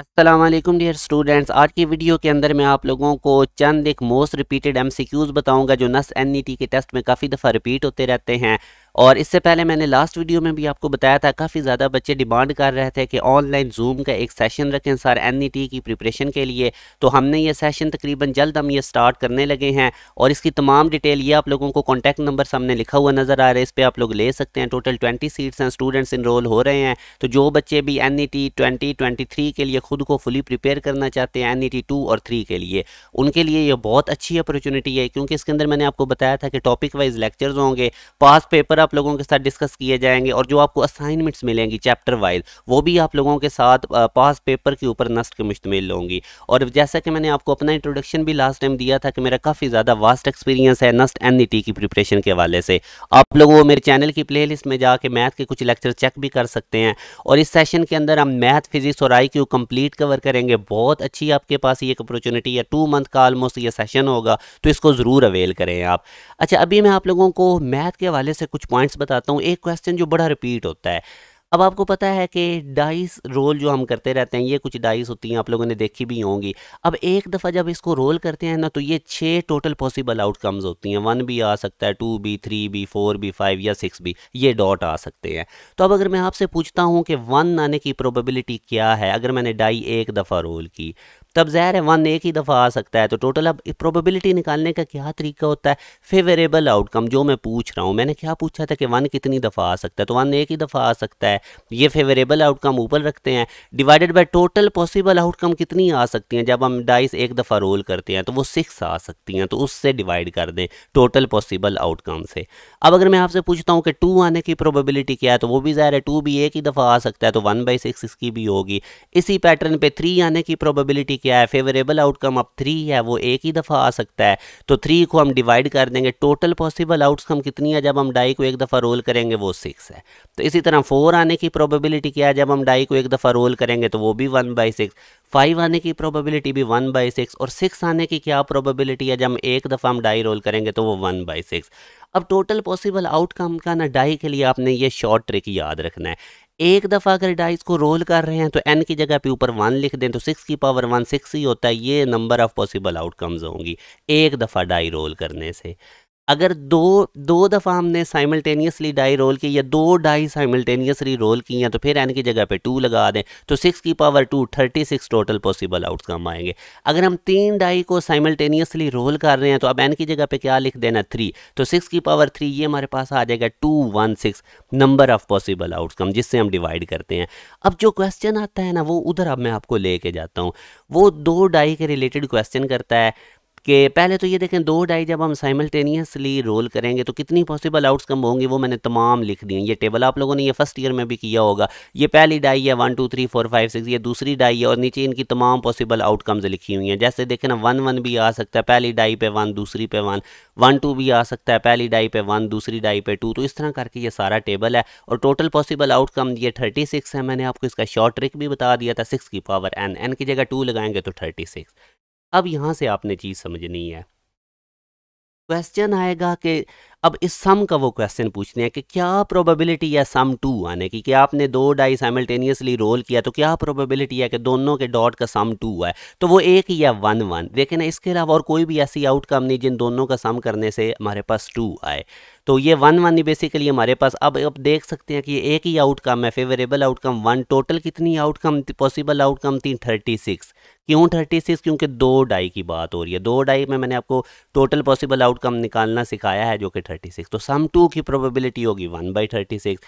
Aslam dear students आज की video के अंदर मैं आप लोगों को चंद एक मोस्ट रिपीटेड एमसीक्यूज़ बताऊंगा जो नस एनईटी e के टेस्ट में काफ़ी दफ़ा रिपीट होते रहते हैं और इससे पहले मैंने लास्ट वीडियो में भी आपको बताया था काफ़ी ज़्यादा बच्चे डिमांड कर रहे थे कि ऑनलाइन जूम का एक सेशन रखें सर एन e की प्रिपरेशन के लिए तो हमने ये सेशन तकरीबन जल्द हम ये स्टार्ट करने लगे हैं और इसकी तमाम डिटेल ये आप लोगों को कॉन्टैक्ट नंबर सामने लिखा हुआ नज़र आ रहा है इस पर आप लोग ले सकते हैं टोटल ट्वेंटी सीट्स हैं स्टूडेंट्स इनरोल हो रहे हैं तो जो बच्चे भी एन ई टी के लिए ख़ुद को फुली प्रिपेयर करना चाहते हैं एन ई e और थ्री के लिए उनके लिए यह बहुत अच्छी अपॉर्चुनिटी है क्योंकि इसके अंदर मैंने आपको बताया था कि टॉपिक वाइज लेक्चर्स होंगे पास पेपर आप लोगों के साथ डिस्कस किए जाएंगे और जो आपको असाइनमेंट्स मिलेंगी चैप्टर वाइज वो भी आप लोगों के साथ पास पेपर के ऊपर नस्ट के मुश्तमिल होंगी और जैसा कि मैंने आपको अपना इंट्रोडक्शन भी लास्ट टाइम दिया था कि मेरा काफ़ी ज़्यादा वास्ट एक्सपीरियंस है नस्ट एन की प्रिपरेशन के हवाले से आप लोग वो मेरे चैनल की प्ले में जाके मैथ के कुछ लेक्चर चेक भी कर सकते हैं और इस सेशन के अंदर हम मैथ फिजिक्स और आई क्यू कवर करेंगे बहुत अच्छी आपके पास ये एक अपॉर्चुनिटी है टू मंथ का ऑलमोस्ट ये सेशन होगा तो इसको ज़रूर अवेल करें आप अच्छा अभी मैं आप लोगों को मैथ के हवाले से कुछ पॉइंट्स बताता हूँ एक क्वेश्चन जो बड़ा रिपीट होता है अब आपको पता है कि डाइस रोल जो हम करते रहते हैं ये कुछ डाइस होती हैं आप लोगों ने देखी भी होंगी अब एक दफ़ा जब इसको रोल करते हैं ना तो ये छः टोटल पॉसिबल आउटकम्स होती हैं वन भी आ सकता है टू भी थ्री भी फोर भी फाइव या सिक्स भी ये डॉट आ सकते हैं तो अब अगर मैं आपसे पूछता हूँ कि वन आने की प्रोबेबिलिटी क्या है अगर मैंने डाई एक दफ़ा रोल की तब ज़ाहिर है वन एक ही दफ़ा आ सकता है तो टोटल अब प्रोबेबिलिटी निकालने का क्या तरीका होता है फेवरेबल आउटकम जो मैं पूछ रहा हूँ मैंने क्या पूछा था कि वन कितनी दफ़ा आ सकता है तो वन एक ही दफ़ा आ सकता है ये फेवरेबल आउटकम ऊपर रखते हैं divided by total possible outcome कितनी आ सकती हैं जब हम डाइस एक दफ़ा रोल करते हैं तो वो सिक्स आ सकती हैं तो उससे डिवाइड कर दें टोटल पॉसिबल आउटकम से अब अगर मैं आपसे पूछता हूँ कि टू आने की प्रोबेबिलिटी क्या है तो वो भी ज़ाहिर है टू भी एक ही दफ़ा आ सकता है तो वन बाई सिक्स इसकी भी होगी इसी पैटर्न पर थ्री आने की प्रोबेबिलिटी क्या है फेवरेबल आउटकम अब थ्री है वो एक ही दफ़ा आ सकता है तो थ्री को हम डिवाइड कर देंगे टोटल पॉसिबल आउटकम कितनी है जब हम डाई को एक दफ़ा रोल करेंगे वो सिक्स है तो इसी तरह फोर आने की प्रोबेबिलिटी क्या है जब हम डाई को एक दफ़ा रोल करेंगे तो वो भी वन बाई सिक्स फाइव आने की प्रोबेबिलिटी भी वन बाई सिक्स और सिक्स आने की क्या प्रोबेबिलिटी है जब हम एक दफ़ा हम डाई रोल करेंगे तो वो वन बाई सिक्स अब टोटल पॉसिबल आउटकम का ना डाई के लिए आपने ये शॉर्ट ट्रिक याद रखना है एक दफ़ा अगर डाइस को रोल कर रहे हैं तो एन की जगह पे ऊपर वन लिख दें तो सिक्स की पावर वन सिक्स ही होता है ये नंबर ऑफ़ पॉसिबल आउटकम्स होंगी एक दफ़ा डाई रोल करने से अगर दो दो दफ़ा हमने साइमल्टेनियसली डाई रोल की या दो डाई साइमल्टेनियसली रोल की हैं तो फिर एन की जगह पे टू लगा दें तो सिक्स की power two thirty six total possible outcome आएंगे अगर हम तीन डाई को साइमल्टेनियसली रोल कर रहे हैं तो अब एन की जगह पे क्या लिख देना थ्री तो सिक्स की पावर थ्री ये हमारे पास आ जाएगा two one six number of possible outcome जिससे हम डिवाइड करते हैं अब जो क्वेश्चन आता है ना वो उधर अब मैं आपको ले जाता हूँ वो दो डाई के रिलेटेड क्वेश्चन करता है कि पहले तो ये देखें दो डाई जब हम साइमल्टेनियसली रोल करेंगे तो कितनी पॉसिबल कम होंगी वो मैंने तमाम लिख दी ये टेबल आप लोगों ने ये फर्स्ट ईयर में भी किया होगा ये पहली डाई है one two three four five six ये दूसरी डाई है और नीचे इनकी तमाम पॉसिबल आउटकम्स लिखी हुई हैं जैसे देखें ना वन वन भी आ सकता है पहली डाई पे वन दूसरी पे वन वन टू भी आ सकता है पहली डाई पे वन दूसरी डाई पे टू तो इस तरह करके ये सारा टेबल है और टोटल पॉसिबल आउटकम ये थर्टी सिक्स है मैंने आपको इसका शॉर्ट ट्रिक भी बता दिया था सिक्स की पावर एन एन की जगह टू लगाएंगे तो थर्टी सिक्स अब यहां से आपने चीज़ समझनी है क्वेश्चन आएगा कि अब इस सम का वो क्वेश्चन पूछते हैं कि क्या प्रोबेबिलिटी है सम टू आने की कि आपने दो डाई साइमल्टेनियसली रोल किया तो क्या प्रोबेबिलिटी है कि दोनों के डॉट का सम टू है तो वो एक ही है वन वन देखें ना इसके अलावा और कोई भी ऐसी आउटकम नहीं जिन दोनों का सम करने से हमारे पास टू आए तो ये वन वन ही बेसिकली हमारे पास अब अब देख सकते हैं कि ये एक ही आउटकम है फेवरेबल आउटकम वन टोटल कितनी आउटकम पॉसिबल आउटकम थी थर्टी सिक्स क्यों थर्टी सिक्स क्योंकि दो डाई की बात हो रही है दो डाई में मैंने आपको टोटल पॉसिबल आउटकम निकालना सिखाया है जो कि थर्टी सिक्स तो सम टू की प्रोबेबिलिटी होगी वन बाई थर्टी सिक्स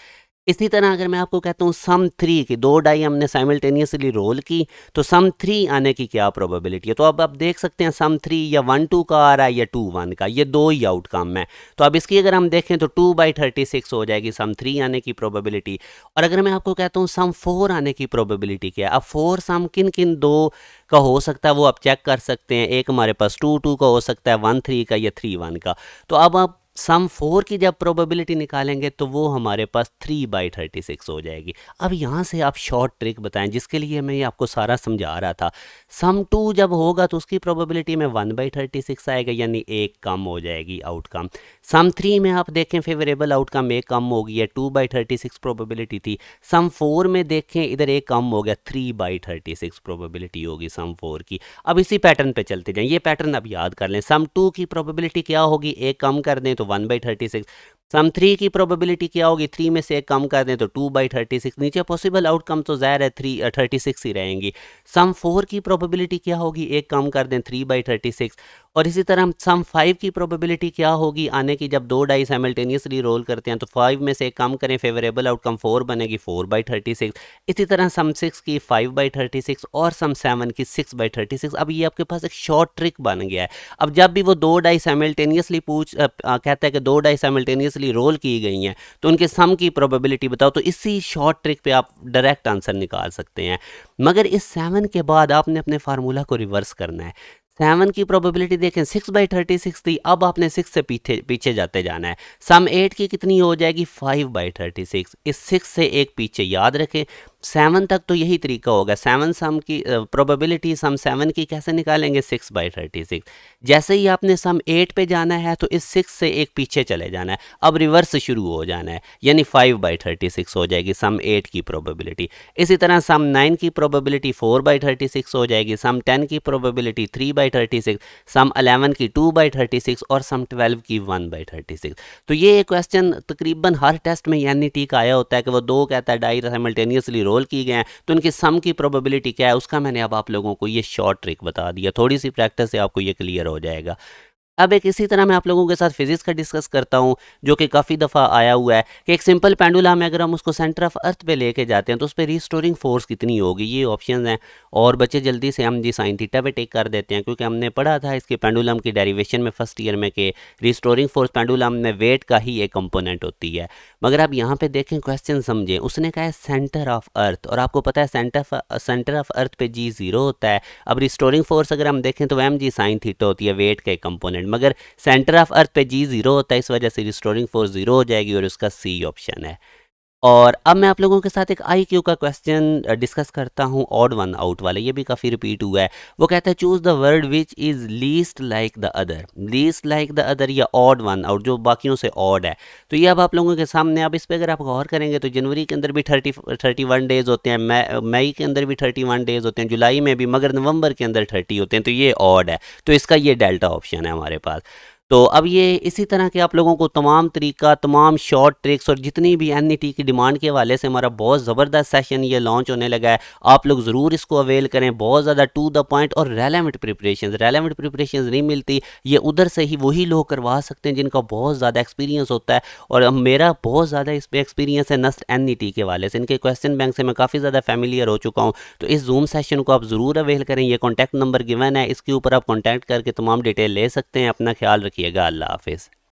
इसी तरह अगर मैं आपको कहता हूँ सम थ्री की दो डाई हमने साइमल्टेनियसली रोल की तो सम थ्री आने की क्या प्रोबेबिलिटी है तो अब आप देख सकते हैं सम थ्री या वन टू का आ रहा है या टू वन का ये दो ही आउटकम है तो अब इसकी अगर हम देखें तो टू बाई थर्टी सिक्स हो जाएगी सम थ्री आने की प्रोबेबिलिटी और अगर मैं आपको कहता हूँ सम फोर आने की प्रोबेबिलिटी क्या है अब फोर सम किन किन दो का हो सकता है वो आप चेक कर सकते हैं एक हमारे पास टू टू का हो सकता है वन थ्री का या थ्री वन का तो अब आप सम फोर की जब प्रोबेबिलिटी निकालेंगे तो वो हमारे पास थ्री बाई थर्टी सिक्स हो जाएगी अब यहाँ से आप शॉर्ट ट्रिक बताएं जिसके लिए मैं ये आपको सारा समझा रहा था सम टू जब होगा तो उसकी प्रोबेबिलिटी में वन बाई थर्टी सिक्स आएगा यानी एक कम हो जाएगी आउटकम सम थ्री में आप देखें फेवरेबल आउटकम एक कम होगी है two by thirty six probability थी सम फोर में देखें इधर एक कम हो गया three by thirty six probability होगी सम फोर की अब इसी पैटर्न पर चलते जाएँ ये पैटर्न अब याद कर लें सम टू की प्रोबेबिलिटी क्या होगी एक कम कर दें तो तो one by thirty six sum three की प्रोबेबिलिटी क्या होगी थ्री में से एक कम कर दें तो टू बाई थर्टी सिक्स नीचे पॉसिबल आउटकम तो ज़ाहिर है थ्री थर्टी सिक्स ही रहेंगी सम फोर की प्रोबेबिलिटी क्या होगी एक कम कर दें थ्री बाई थर्टी सिक्स और इसी तरह सम फाइव की प्रोबेबिलिटी क्या होगी आने की जब दो डाई साइमल्टेनियसली रोल करते हैं तो फाइव में से कम करें फेवरेबल आउटकम फोर बनेगी फोर बाई थर्टी सिक्स इसी तरह सम सिक्स की फाइव बाई थर्टी सिक्स और सम सेवन की सिक्स बाई थर्टी सिक्स अब ये आपके पास एक शॉर्ट ट्रिक बन गया है अब जब भी वो दो डाई साइमल्टेनियसली पूछ आ, आ, कहता है कि दो डाई साइमल्टेनियसली प्रीवियसली रोल की गई हैं तो उनके सम की प्रोबेबिलिटी बताओ तो इसी शॉर्ट ट्रिक पे आप डायरेक्ट आंसर निकाल सकते हैं मगर इस सेवन के बाद आपने अपने फार्मूला को रिवर्स करना है सेवन की प्रोबेबिलिटी देखें सिक्स बाई थर्टी सिक्स थी अब आपने सिक्स से पीछे पीछे जाते जाना है सम एट की कितनी हो जाएगी फाइव बाई थर्टी सिक्स इस सिक्स से एक पीछे याद रखें सेवन तक तो यही तरीका होगा सेवन सम की प्रोबेबिलिटी सम सेवन की कैसे निकालेंगे सिक्स बाई थर्टी सिक्स जैसे ही आपने सम एट पे जाना है तो इस सिक्स से एक पीछे चले जाना है अब रिवर्स शुरू हो जाना है यानी फाइव बाई थर्टी सिक्स हो जाएगी सम एट की प्रोबेबिलिटी इसी तरह सम नाइन की probability four by thirty six हो जाएगी सम टेन की probability three by thirty six sum eleven की टू बाई थर्टी सिक्स और सम ट्वेल्व की वन बाई थर्टी सिक्स तो ये क्वेश्चन तकरीबन हर टेस्ट में यानी टीका आया होता है कि वो दो कहता है डाई साइमल्टेनियसली रोल किए गए हैं तो इनके सम की प्रोबेबिलिटी क्या है उसका मैंने अब आप लोगों को ये शॉर्ट ट्रिक बता दिया थोड़ी सी प्रैक्टिस से आपको ये क्लियर हो जाएगा अब एक इसी तरह मैं आप लोगों के साथ फिजिक्स का डिस्कस करता हूँ जो कि काफ़ी दफ़ा आया हुआ है कि एक सिंपल पेंडुला में अगर हम उसको सेंटर ऑफ अर्थ पे लेके जाते हैं तो उस पर रिस्टोरिंग फोर्स कितनी होगी ये ऑप्शन हैं और बच्चे जल्दी से हम जी साइन थीटा पे टेक कर देते हैं क्योंकि हमने पढ़ा था इसके पेंडुलम की डेरीवेशन में फर्स्ट ईयर में कि रिस्टोरिंग फोर्स पेंडुलम में वेट का ही एक कंपोनेंट होती है मगर आप यहाँ पर देखें क्वेश्चन समझें उसने कहा है सेंटर ऑफ अर्थ और आपको पता है सेंटर सेंटर ऑफ अर्थ पे जी जीरो होता है अब रिस्टोरिंग फोर्स अगर हम देखें तो एम जी साइन थीटा होती है वेट का एक कंपोनेंट हंड्रेड मगर सेंटर ऑफ अर्थ पे जी जीरो होता है इस वजह से रिस्टोरिंग फोर्स जीरो हो जाएगी और उसका सी ऑप्शन है और अब मैं आप लोगों के साथ एक आई क्यू का क्वेश्चन डिस्कस uh, करता हूँ ऑड वन आउट वाला ये भी काफ़ी रिपीट हुआ है वो कहता है choose the word which is least like the other least like the other या ऑड वन आउट जो बाकियों से ऑड है तो ये अब आप लोगों के सामने अब इस पर अगर आप गौर करेंगे तो जनवरी के अंदर भी थर्टी थर्टी वन डेज़ होते हैं uh, मई के अंदर भी थर्टी वन डेज़ होते हैं जुलाई में भी मगर नवंबर के अंदर थर्टी होते हैं तो ये ऑड है तो इसका ये डेल्टा ऑप्शन है हमारे पास तो अब ये इसी तरह के आप लोगों को तमाम तरीका तमाम शॉर्ट ट्रिक्स और जितनी भी एन e की डिमांड के हवाले से हमारा बहुत ज़बरदस्त सेशन ये लॉन्च होने लगा है आप लोग ज़रूर इसको अवेल करें बहुत ज़्यादा टू द पॉइंट और रेलेवेंट प्रिपरेशन रेलेवेंट प्रिपरेशन नहीं मिलती ये उधर से ही वही लोग करवा सकते हैं जिनका बहुत ज़्यादा एक्सपीरियंस होता है और मेरा बहुत ज़्यादा इस पर एक्सपीरियंस है नस्ट एन e के वाले से इनके क्वेश्चन बैंक से मैं काफ़ी ज़्यादा फैमिलियर हो चुका हूँ तो इस जूम सेशन को आप ज़रूर अवेल करें ये कॉन्टैक्ट नंबर गिवन है इसके ऊपर आप कॉन्टैक्ट करके तमाम डिटेल ले सकते हैं अपना ख्याल रखिए रखिएगा अल्लाह हाफिज़